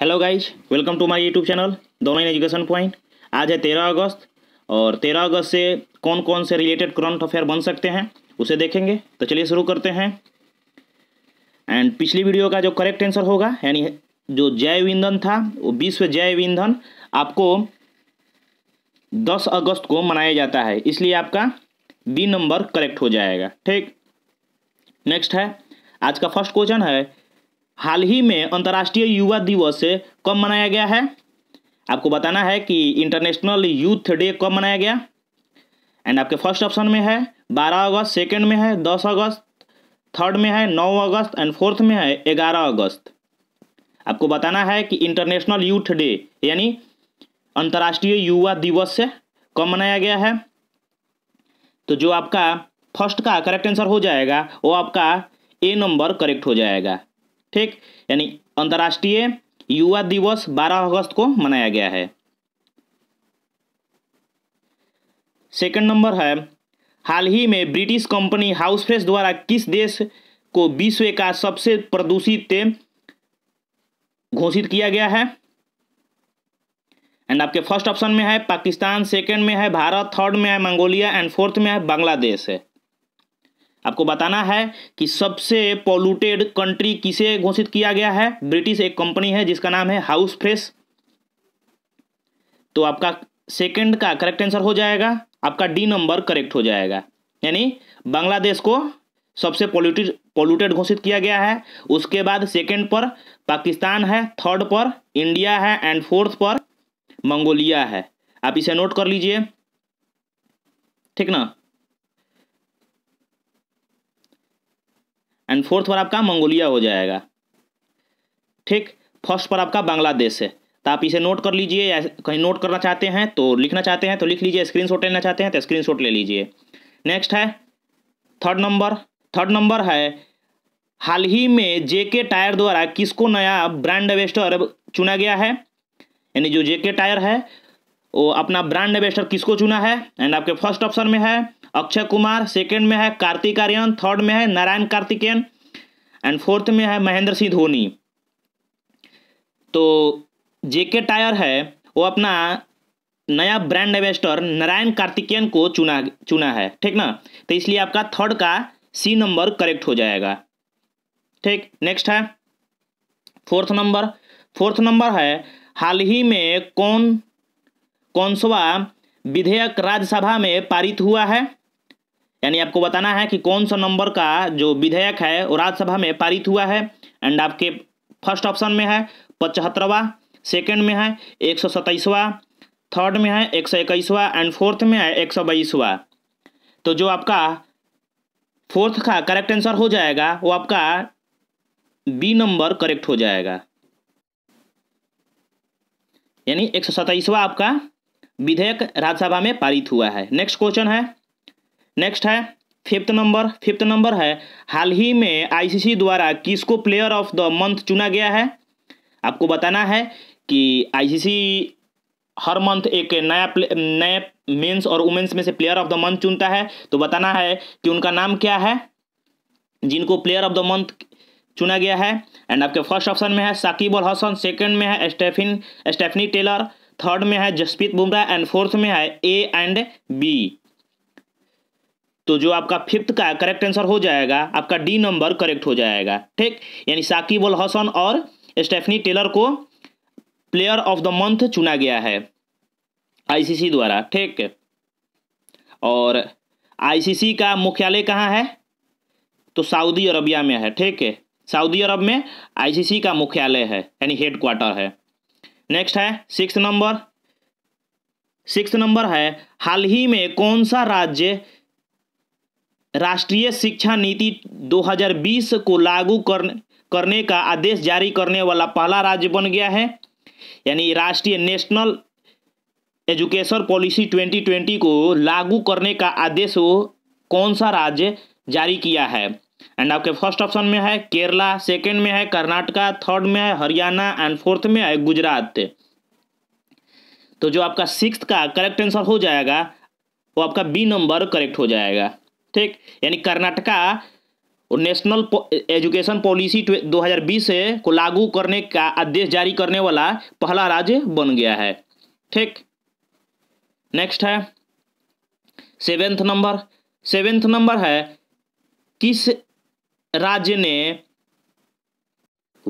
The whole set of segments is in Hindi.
hello guys welcome to my YouTube channel दोनों एजुकेशन पॉइंट आज है तेरह अगस्त और तेरह अगस्त से कौन कौन से रिलेटेड करंट अफेयर बन सकते हैं उसे देखेंगे तो चलिए शुरू करते हैं एंड पिछली वीडियो का जो करेक्ट आंसर होगा यानी जो जैव ईंधन था वो विश्व जैव ईंधन आपको दस अगस्त को मनाया जाता है इसलिए आपका बी नंबर करेक्ट हो जाएगा ठीक नेक्स्ट है आज का फर्स्ट क्वेश्चन है हाल ही में अंतर्राष्ट्रीय युवा दिवस कब मनाया गया है आपको बताना है कि इंटरनेशनल यूथ डे कब मनाया गया एंड आपके फर्स्ट ऑप्शन में है 12 अगस्त सेकेंड में है 10 अगस्त थर्ड में है 9 अगस्त एंड फोर्थ में है 11 अगस्त आपको बताना है कि इंटरनेशनल यूथ डे यानी अंतर्राष्ट्रीय युवा दिवस से कब मनाया गया है तो जो आपका फर्स्ट का करेक्ट आंसर हो जाएगा वो आपका ए नंबर करेक्ट हो जाएगा ठीक यानी अंतर्राष्ट्रीय युवा दिवस 12 अगस्त को मनाया गया है सेकंड नंबर है हाल ही में ब्रिटिश कंपनी हाउसफ्रेश द्वारा किस देश को विश्व का सबसे प्रदूषित घोषित किया गया है एंड आपके फर्स्ट ऑप्शन में है पाकिस्तान सेकंड में है भारत थर्ड में है मंगोलिया एंड फोर्थ में है बांग्लादेश है आपको बताना है कि सबसे पॉल्यूटेड कंट्री किसे घोषित किया गया है ब्रिटिश एक कंपनी है जिसका नाम है हाउस फ्रेश तो आपका सेकंड का करेक्ट आंसर हो जाएगा आपका डी नंबर करेक्ट हो जाएगा यानी बांग्लादेश को सबसे पोल्यूटेड पोल्यूटेड घोषित किया गया है उसके बाद सेकंड पर पाकिस्तान है थर्ड पर इंडिया है एंड फोर्थ पर मंगोलिया है आप इसे नोट कर लीजिए ठीक ना एंड फोर्थ पर आपका मंगोलिया हो जाएगा ठीक फर्स्ट पर आपका बांग्लादेश है तो आप इसे नोट कर लीजिए या कहीं नोट करना चाहते हैं तो लिखना चाहते हैं तो लिख लीजिए स्क्रीन लेना चाहते हैं तो स्क्रीन ले लीजिए नेक्स्ट है थर्ड नंबर थर्ड नंबर है हाल ही में जेके टायर द्वारा किसको नया ब्रांड एवेस्टर चुना गया है यानी जो जेके टायर है वो अपना ब्रांड एम्बेसडर किसको चुना है एंड आपके फर्स्ट ऑप्शन में है अक्षय कुमार सेकंड में है कार्तिक आर्यन थर्ड में है नारायण कार्तिकेयन एंड फोर्थ में है महेंद्र सिंह धोनी तो जेके टायर है वो अपना नया ब्रांड एम्बेसडर नारायण कार्तिकेयन को चुना चुना है ठीक ना तो इसलिए आपका थर्ड का सी नंबर करेक्ट हो जाएगा ठीक नेक्स्ट है फोर्थ नंबर फोर्थ नंबर है हाल ही में कौन कौन कौनसवा विधेयक राज्यसभा में पारित हुआ है यानी आपको बताना है कि कौन सा नंबर का जो विधेयक है वो राज्यसभा में पारित हुआ है एंड आपके फर्स्ट ऑप्शन में है पचहत्तरवा सेकेंड में है एक सौ सत्ताईसवा थर्ड में है एक सौ इक्कीसवा एंड फोर्थ में है एक सौ बाईसवा तो जो आपका फोर्थ का करेक्ट आंसर हो जाएगा वो आपका बी नंबर करेक्ट हो जाएगा यानी एक सौ सत्ताईसवा आपका विधेयक राज्यसभा में पारित हुआ है नेक्स्ट क्वेश्चन है नेक्स्ट है फिफ्थ नंबर फिफ्थ नंबर है हाल ही में आईसीसी द्वारा किसको प्लेयर ऑफ द मंथ चुना गया है आपको बताना है कि आईसीसी हर मंथ एक नया नए मेंस और वुमेन्स में से प्लेयर ऑफ द मंथ चुनता है तो बताना है कि उनका नाम क्या है जिनको प्लेयर ऑफ द मंथ चुना गया है एंड आपके फर्स्ट ऑप्शन में है साकिब अल हसन सेकेंड में है स्टेफिन स्टेफनी टेलर थर्ड में है जसप्रीत बुमराह एंड फोर्थ में है ए एंड बी तो जो आपका फिफ्थ का करेक्ट आंसर हो जाएगा आपका डी नंबर करेक्ट हो जाएगा ठीक यानी साकिब उल हसन और स्टेफनी टेलर को प्लेयर ऑफ द मंथ चुना गया है आईसीसी द्वारा ठीक और आईसीसी का मुख्यालय कहाँ है तो सऊदी अरबिया में है ठीक है सऊदी अरब में आईसीसी का मुख्यालय है यानी हेडक्वार्टर है नेक्स्ट है सिक्स नंबर सिक्स नंबर है हाल ही में कौन सा राज्य राष्ट्रीय शिक्षा नीति 2020 को लागू करने करने का आदेश जारी करने वाला पहला राज्य बन गया है यानी राष्ट्रीय नेशनल एजुकेशन पॉलिसी 2020 को लागू करने का आदेश वो कौन सा राज्य जारी किया है एंड आपके फर्स्ट ऑप्शन में है केरला सेकंड में है कर्नाटका थर्ड में है हरियाणा एंड फोर्थ में है गुजरात तो जो आपका सिक्स का करेक्ट आंसर हो जाएगा वो आपका बी नंबर करेक्ट हो जाएगा ठीक यानी कर्नाटका नेशनल एजुकेशन पॉलिसी 2020 को लागू करने का आदेश जारी करने वाला पहला राज्य बन गया है ठीक नेक्स्ट है सेवेंथ नंबर सेवेंथ नंबर है किस राज्य ने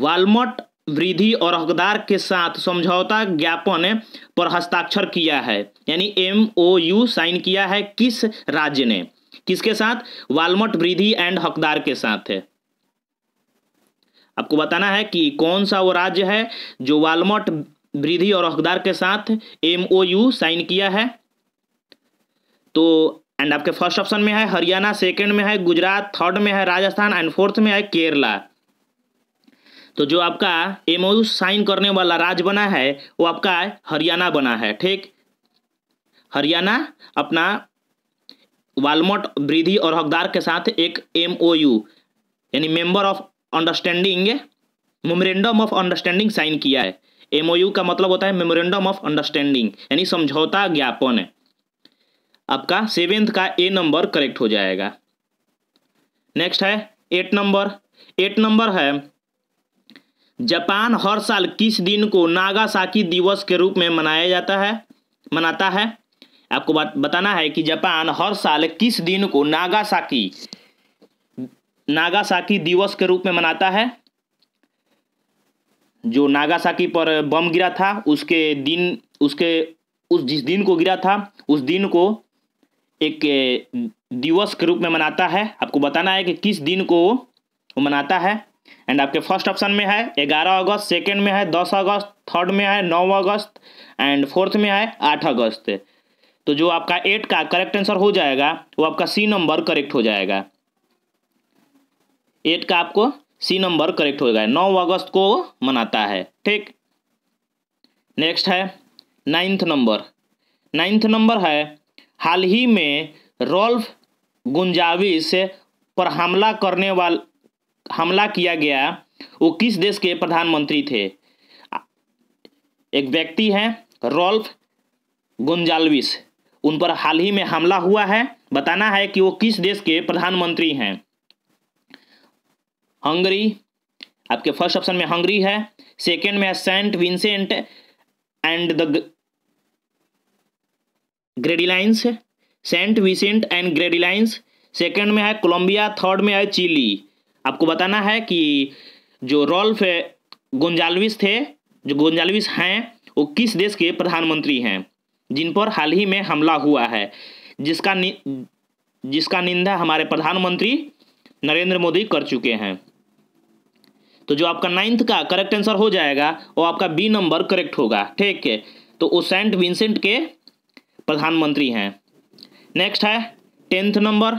वालमट वृद्धि और हकदार के साथ समझौता ज्ञापन पर हस्ताक्षर किया है यानी एम ओ यू साइन किया है किस राज्य ने किसके साथ वालमट वृद्धि एंड हकदार के साथ है आपको बताना है कि कौन सा वो राज्य है जो वालमट वृद्धि और हकदार के साथ एम ओ यू साइन किया है तो एंड आपके फर्स्ट ऑप्शन में है हरियाणा सेकंड में है गुजरात थर्ड में है राजस्थान एंड फोर्थ में है केरला तो जो आपका एम साइन करने वाला राज्य बना है वो आपका हरियाणा बना है ठीक हरियाणा अपना वालमोट वृद्धि और हकदार के साथ एक एम यानी member of understanding memorandum of understanding sign किया है एम का मतलब होता है मेमोरेंडम ऑफ अंडरस्टैंडिंग यानी समझौता ज्ञापन है आपका सेवेंथ का ए नंबर करेक्ट हो जाएगा नेक्स्ट है एट नंबर एट नंबर है जापान हर साल किस दिन को नागासाकी दिवस के रूप में मनाया जाता है मनाता है आपको बात बताना है कि जापान हर साल किस दिन को नागासाकी नागासाकी दिवस के रूप में मनाता है जो नागासाकी पर बम गिरा था उसके दिन उसके उस जिस दिन को गिरा था उस दिन को एक दिवस के रूप में मनाता है आपको बताना है कि किस दिन को वो मनाता है एंड आपके फर्स्ट ऑप्शन में है ग्यारह अगस्त सेकेंड में है दस अगस्त थर्ड में है नौ अगस्त एंड फोर्थ में है आठ अगस्त तो जो आपका एट का करेक्ट आंसर हो जाएगा वो आपका सी नंबर करेक्ट हो जाएगा एट का आपको सी नंबर करेक्ट हो जाएगा नौ अगस्त को मनाता है ठीक नेक्स्ट है नाइन्थ नंबर नाइन्थ नंबर है हाल ही में रोल्फ गुंजाविस पर हमला करने वाल हमला किया गया वो किस देश के प्रधानमंत्री थे एक व्यक्ति हैं रोल्फ गुंजाल्विस उन पर हाल ही में हमला हुआ है बताना है कि वो किस देश के प्रधानमंत्री हैं हंगरी आपके फर्स्ट ऑप्शन में हंगरी है सेकेंड में है Saint Vincent and the Grenadines Saint Vincent and Grenadines second में है कोलंबिया थर्ड में है चिली आपको बताना है कि जो रोल्फ गोंजालविस थे जो गोंजालविस हैं वो किस देश के प्रधानमंत्री हैं जिन पर हाल ही में हमला हुआ है जिसका नि, जिसका निंदा हमारे प्रधानमंत्री नरेंद्र मोदी कर चुके हैं तो जो आपका नाइन्थ का करेक्ट आंसर हो जाएगा वो आपका बी नंबर करेक्ट होगा ठीक है तो वो सेंट विंसेंट के प्रधानमंत्री हैं नेक्स्ट है टेंथ नंबर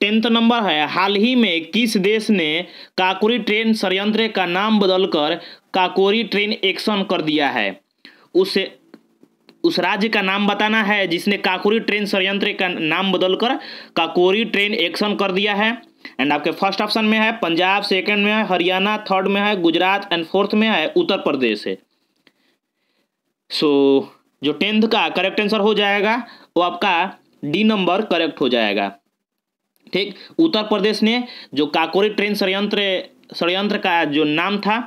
टेंथ नंबर है हाल ही में किस देश ने काकोरी ट्रेन षडयंत्र का नाम बदलकर काकोरी ट्रेन एक्शन कर दिया है उसे उस राज्य का नाम बताना है जिसने काकोरी ट्रेन षडयंत्र का नाम बदलकर काकोरी ट्रेन एक्शन कर दिया है एंड आपके फर्स्ट ऑप्शन में है पंजाब सेकंड में है हरियाणा थर्ड में है गुजरात एंड फोर्थ में है उत्तर प्रदेश है सो so, जो टेंथ का करेक्ट आंसर हो जाएगा वो आपका डी नंबर करेक्ट हो जाएगा ठीक उत्तर प्रदेश ने जो काकोरी ट्रेन षडयंत्र षडयंत्र का जो नाम था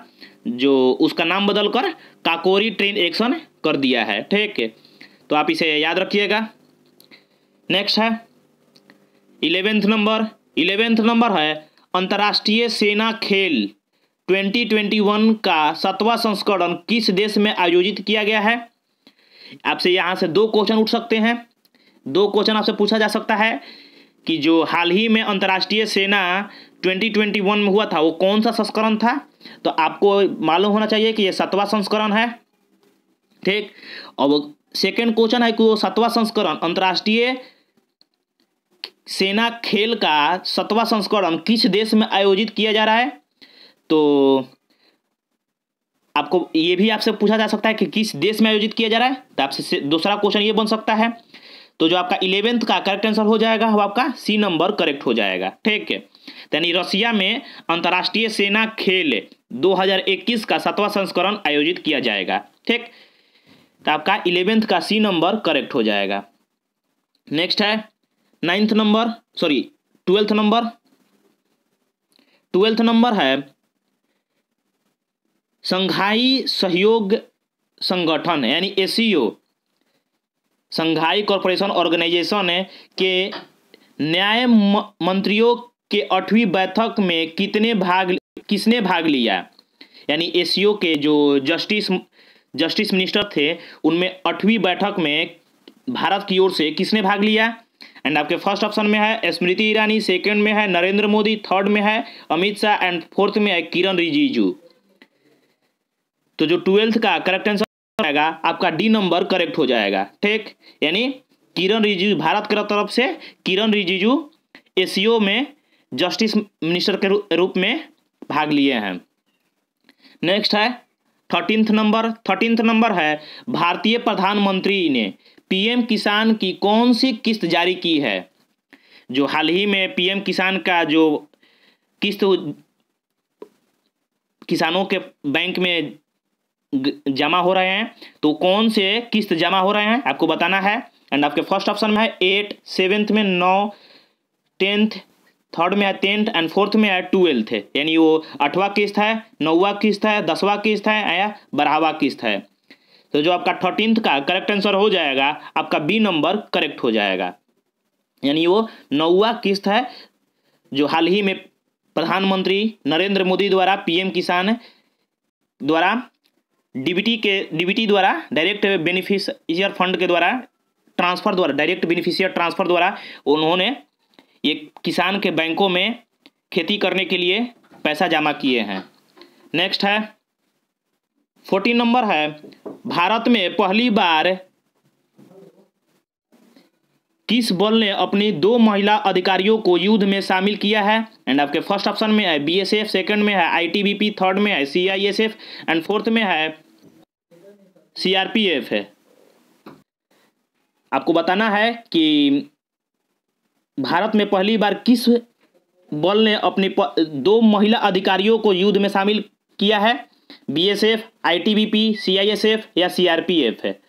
जो उसका नाम बदलकर काकोरी ट्रेन एक्शन कर दिया है ठीक है तो आप इसे याद रखिएगा नेक्स्ट है इलेवेंथ नंबर इलेवेंथ नंबर है अंतर्राष्ट्रीय सेना खेल 2021 का सातवां संस्करण किस देश में आयोजित किया गया है आपसे यहाँ से दो क्वेश्चन उठ सकते हैं दो क्वेश्चन आपसे पूछा जा सकता है कि जो हाल ही में अंतर्राष्ट्रीय सेना 2021 में हुआ था वो कौन सा संस्करण था तो आपको मालूम होना चाहिए कि ये सातवां संस्करण है ठीक और सेकेंड क्वेश्चन है कि वो सातवां संस्करण अंतर्राष्ट्रीय सेना खेल का सातवां संस्करण किस देश में आयोजित किया जा रहा है तो आपको ये भी आपसे पूछा जा सकता है कि किस देश में आयोजित किया जा रहा है तो आपसे दूसरा क्वेश्चन ये बन सकता है तो जो आपका इलेवेंथ का करेक्ट आंसर हो जाएगा वो आपका सी नंबर करेक्ट हो जाएगा ठीक है यानी रशिया में अंतर्राष्ट्रीय सेना खेल 2021 का सातवा संस्करण आयोजित किया जाएगा ठीक तो आपका इलेवेंथ का सी नंबर करेक्ट हो जाएगा नेक्स्ट है ninth number sorry twelfth number twelfth number है संघाई सहयोग संगठन यानी ए संघाई कॉरपोरेशन ऑर्गेनाइजेशन के न्याय मंत्रियों के आठवीं बैठक में कितने भाग किसने भाग लिया यानी ओ के जो जस्टिस जस्टिस मिनिस्टर थे उनमें आठवीं बैठक में भारत की ओर से किसने भाग लिया एंड आपके फर्स्ट ऑप्शन में है स्मृति ईरानी सेकंड में है नरेंद्र मोदी थर्ड में है अमित शाह एंड फोर्थ में है किरण रिजिजू तो जो ट्वेल्थ का करेक्ट आंसर आएगा आपका डी नंबर करेक्ट हो जाएगा ठीक यानी किरण रिजिजू भारत की तरफ से किरण रिजिजू एसीओ e में जस्टिस मिनिस्टर के रूप में भाग लिए हैं नेक्स्ट है थर्टींथ नंबर थर्टींथ नंबर है भारतीय प्रधानमंत्री ने पीएम किसान की कौन सी किस्त जारी की है जो हाल ही में पीएम किसान का जो किस्त किसानों के बैंक में जमा हो रहे हैं तो कौन से किस्त जमा हो रहे हैं आपको बताना है एंड आपके फर्स्ट ऑप्शन में है एट सेवेंथ में नौ टेंथ थर्ड में है टेंथ एंड फोर्थ में है ट्वेल्थ है यानी वो अठवा किस्त है नौवा किस्त है दसवा किस्त है या बारहवा किस्त है तो जो आपका थर्टींथ का करेक्ट आंसर हो जाएगा आपका बी नंबर करेक्ट हो जाएगा यानी वो नौवा किस्त है जो हाल ही में प्रधानमंत्री नरेंद्र मोदी द्वारा पीएम किसान द्वारा डीबीटी के डीबीटी द्वारा डायरेक्ट बेनिफिशियर फंड के द्वारा ट्रांसफर द्वारा डायरेक्ट बेनिफिशियर ट्रांसफर द्वारा उन्होंने ये किसान के बैंकों में खेती करने के लिए पैसा जमा किए हैं नेक्स्ट है फोर्टीन नंबर है भारत में पहली बार किस बल ने अपनी दो महिला अधिकारियों को युद्ध में शामिल किया है एंड आपके फर्स्ट ऑप्शन में है बीएसएफ सेकंड में है आईटीबीपी थर्ड में है सीआईएसएफ एंड फोर्थ में है सीआरपीएफ है आपको बताना है कि भारत में पहली बार किस बल ने अपने दो महिला अधिकारियों को युद्ध में शामिल किया है बीएसएफ, आईटीबीपी, सीआईएसएफ या सीआरपीएफ है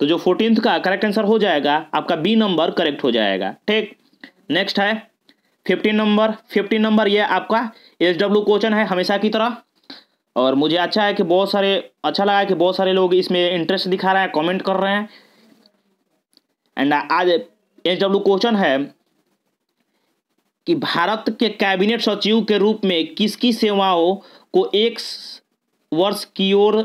तो जो फोर्टीन का करेक्ट आंसर हो जाएगा आपका बी नंबर करेक्ट हो जाएगा ठीक नेक्स्ट है फिफ्टीन नंबर फिफ्टीन नंबर ये आपका एस डब्ल्यू क्वेश्चन है हमेशा की तरह और मुझे अच्छा है कि बहुत सारे अच्छा लगा कि बहुत सारे लोग इसमें इंटरेस्ट दिखा रहे हैं कमेंट कर रहे हैं एंड आज एच डब्ल्यू क्वेश्चन है कि भारत के कैबिनेट सचिव के रूप में किसकी सेवाओं को एक वर्ष की ओर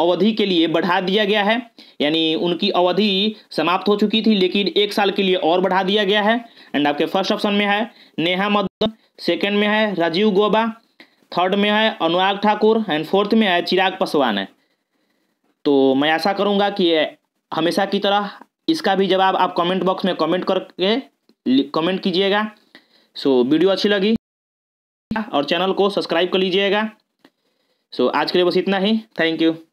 अवधि के लिए बढ़ा दिया गया है यानी उनकी अवधि समाप्त हो चुकी थी लेकिन एक साल के लिए और बढ़ा दिया गया है एंड आपके फर्स्ट ऑप्शन में है नेहा मदन सेकेंड में है राजीव गोबा थर्ड में है अनुराग ठाकुर एंड फोर्थ में है चिराग पासवान है तो मैं ऐसा करूँगा कि हमेशा की तरह इसका भी जवाब आप कमेंट बॉक्स में कमेंट करके कमेंट कीजिएगा सो वीडियो अच्छी लगी और चैनल को सब्सक्राइब कर लीजिएगा सो आज के लिए बस इतना ही थैंक यू